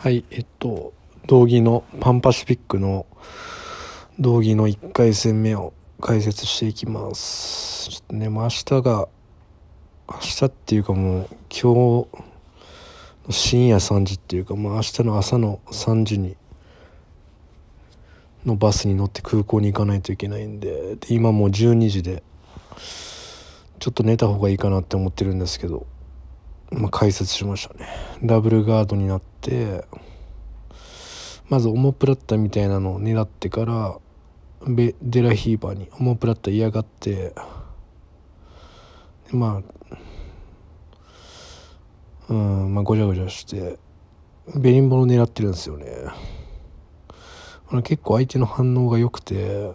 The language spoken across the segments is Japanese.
はい、えっと、道着の、パンパシフィックの道着の1回戦目を解説していきます。ちょっとね、もう明日が、明日っていうかもう今日、深夜3時っていうか、もう明日の朝の3時にのバスに乗って空港に行かないといけないんでで今もう12時でちょっと寝た方がいいかなって思ってるんですけど、まあ、解説しましたねダブルガードになっててまずオモプラッタみたいなのを狙ってからベデラヒーバーにオモプラッタ嫌がってまあうんまあごちゃごちゃしてベリンボロ狙ってるんですよね結構相手の反応が良くて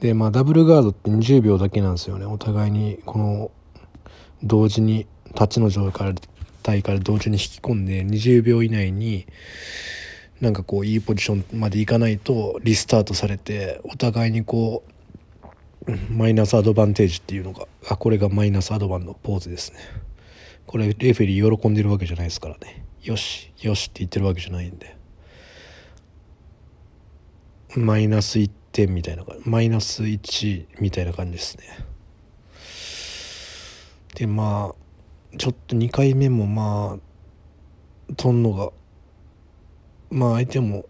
でまあダブルガードって20秒だけなんですよねお互いにこの同時に立ちの状から体から同時に引き込んで20秒以内になんかこういいポジションまでいかないとリスタートされてお互いにこうマイナスアドバンテージっていうのがあこれがマイナスアドバンのポーズですねこれレフェリー喜んでるわけじゃないですからねよしよしって言ってるわけじゃないんでマイナス1点みたいなマイナス1みたいな感じですねでまあちょっと2回目もまあとんのがまあ相手も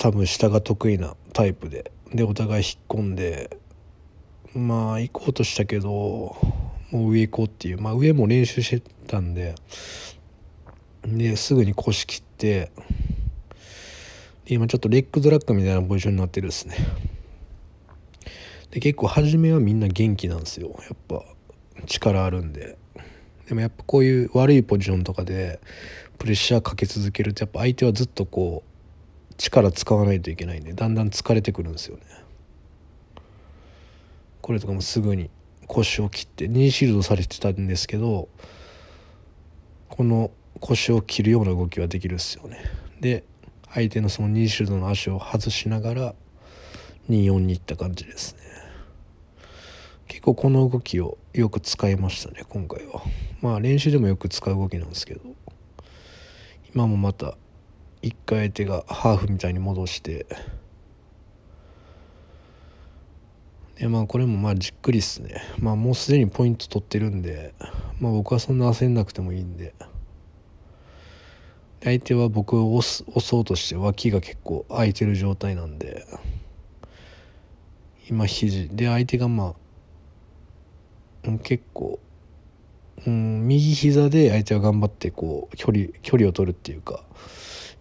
多分下が得意なタイプででお互い引っ込んでまあ行こうとしたけどもう上行こうっていうまあ上も練習してたんでですぐに腰切って今ちょっとレッグドラッグみたいなポジションになってるですねで結構初めはみんな元気なんですよやっぱ力あるんででもやっぱこういう悪いポジションとかでプレッシャーかけ続けるとやっぱ相手はずっとこう力使わないといけないんでだんだん疲れてくるんですよね。これとかもすぐに腰を切ってニーシールドされてたんですけどこの腰を切るような動きはできるっすよね。で相手のそのニーシールドの足を外しながら24にいった感じですね。結構この動きをよく使いましたね今回はまあ練習でもよく使う動きなんですけど今もまた一回手がハーフみたいに戻してでまあこれもまあじっくりっすねまあもうすでにポイント取ってるんでまあ僕はそんな焦んなくてもいいんで相手は僕を押す押そうとして脇が結構空いてる状態なんで今肘で相手がまあ結構、うん、右膝で相手は頑張ってこう距離距離を取るっていうか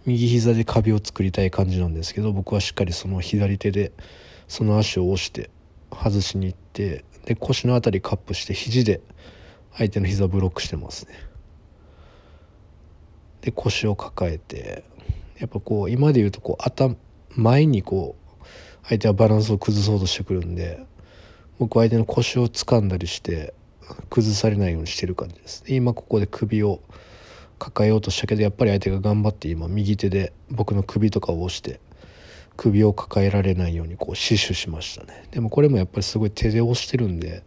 右膝で壁を作りたい感じなんですけど僕はしっかりその左手でその足を押して外しに行ってで腰の辺りカップして肘で相手の膝ブロックしてますね。で腰を抱えてやっぱこう今で言うとこう頭前にこう相手はバランスを崩そうとしてくるんで僕相手の腰を掴んだりして崩されないようにしてる感じです今ここで首を抱えようとしたけどやっぱり相手が頑張って今右手で僕の首とかを押して首を抱えられないようにこう死守しましたねでもこれもやっぱりすごい手で押してるんで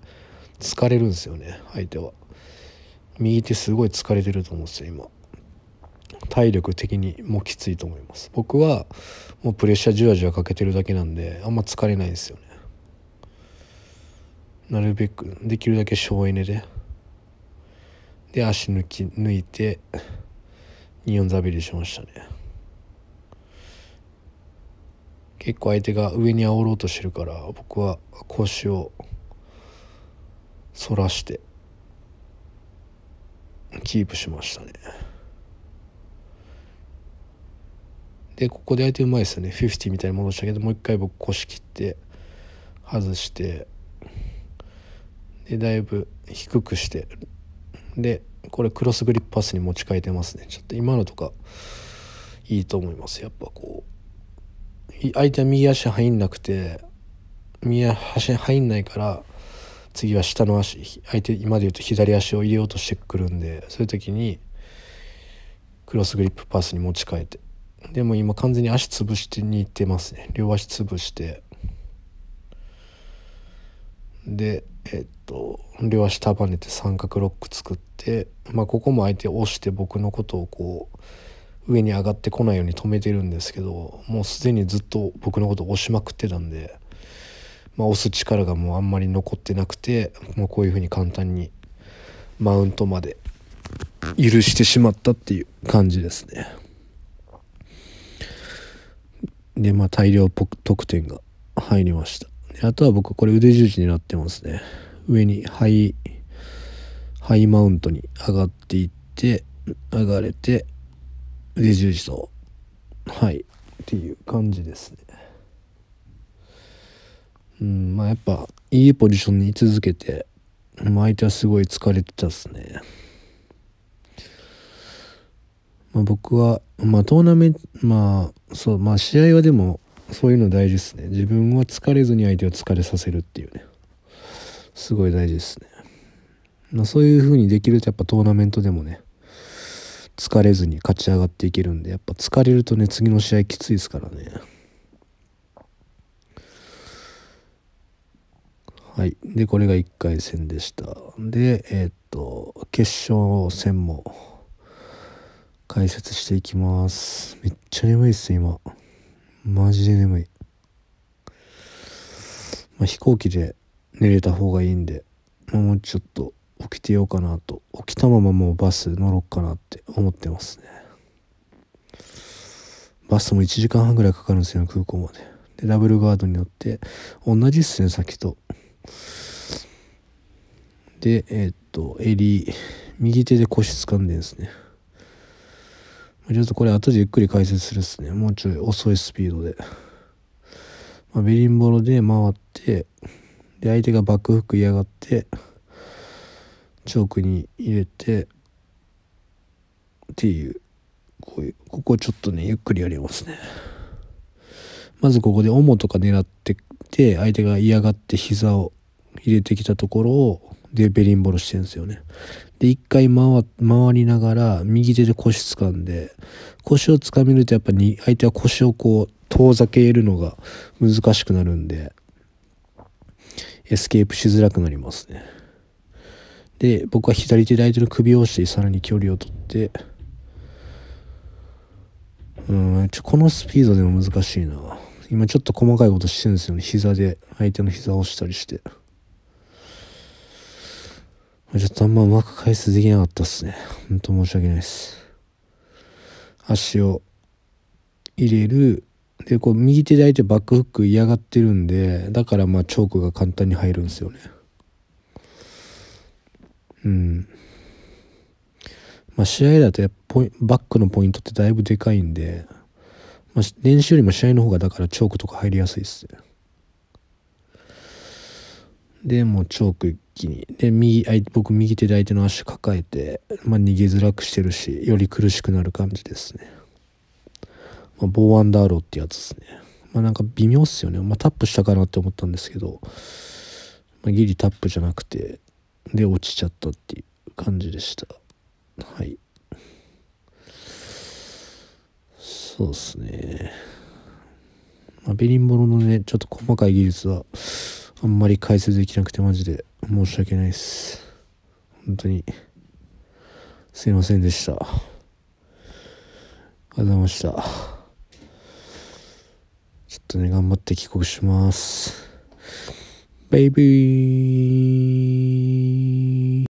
疲れるんですよね相手は右手すごい疲れてると思うんですよ今体力的にもきついと思います僕はもうプレッシャーじわじわかけてるだけなんであんま疲れないんですよねなるべくできるだけ省エネでで足抜き抜いて2四ザビリしましたね結構相手が上に煽ろうとしてるから僕は腰を反らしてキープしましたねでここで相手うまいですよね50みたいに戻したけどもう一回僕腰切って外してでだいぶ低くしてでこれクロスグリップパスに持ち替えてますねちょっと今のとかいいと思いますやっぱこう相手は右足入んなくて右足入んないから次は下の足相手今で言うと左足を入れようとしてくるんでそういう時にクロスグリップパスに持ち替えてでも今完全に足潰してにいってますね両足潰してでえっと両足束ねて三角ロック作って、まあ、ここも相手押して僕のことをこう上に上がってこないように止めてるんですけどもうすでにずっと僕のことを押しまくってたんで、まあ、押す力がもうあんまり残ってなくてこういうふうに簡単にマウントまで許してしまったっていう感じですね。でまあ大量得点が入りました。あとは僕これ腕十字になってますね。上にハイ、ハイマウントに上がっていって、上がれて、腕十字と、はい、っていう感じですね。うん、まあやっぱいいポジションに続けて、まあ、相手はすごい疲れてたっすね。まあ、僕は、まあトーナメント、まあそう、まあ試合はでもそういうの大事ですね自分は疲れずに相手を疲れさせるっていうねすごい大事ですね、まあ、そういう風にできるとやっぱトーナメントでもね疲れずに勝ち上がっていけるんでやっぱ疲れるとね次の試合きついですからねはいでこれが1回戦でしたでえー、っと決勝戦も解説していきますめっちゃ眠いっす今。マジで眠い。まあ、飛行機で寝れた方がいいんで、もうちょっと起きてようかなと、起きたままもうバス乗ろうかなって思ってますね。バスも1時間半ぐらいかかるんですよ、ね、空港まで。で、ダブルガードに乗って、同じっすね、さっきと。で、えー、っと、襟、右手で腰掴んでんですね。ちょっとこれ後でゆっくり解説するっすね。もうちょい遅いスピードで。まあ、ベリンボロで回って、で、相手がバックフック嫌がって、チョークに入れて、っていう、こういう、ここちょっとね、ゆっくりやりますね。まずここで主とか狙ってて、相手が嫌がって膝を入れてきたところを、で、ベリンボロしてるんですよね。で、一回回りながら、右手で腰掴んで、腰を掴めるとやっぱり相手は腰をこう遠ざけるのが難しくなるんで、エスケープしづらくなりますね。で、僕は左手で相手の首を押して、さらに距離を取って、うん、ちょ、このスピードでも難しいな。今ちょっと細かいことしてるんですよね。膝で、相手の膝を押したりして。ちょっとあんまうまく解説できなかったっすね。ほんと申し訳ないです。足を入れる。で、こう、右手で相手バックフック嫌がってるんで、だからまあ、チョークが簡単に入るんですよね。うん。まあ、試合だとやポイ、バックのポイントってだいぶでかいんで、まあ、練習よりも試合の方がだからチョークとか入りやすいっすね。でもうチョーク一気にで右僕右手で相手の足抱えて、まあ、逃げづらくしてるしより苦しくなる感じですね、まあ、ボーアンダーローってやつですねまあなんか微妙っすよね、まあ、タップしたかなって思ったんですけど、まあ、ギリタップじゃなくてで落ちちゃったっていう感じでしたはいそうっすね、まあ、ベリンボロのねちょっと細かい技術はあんまり解説できなくてマジで申し訳ないです。本当に、すいませんでした。ありがとうございました。ちょっとね、頑張って帰国します。バイビー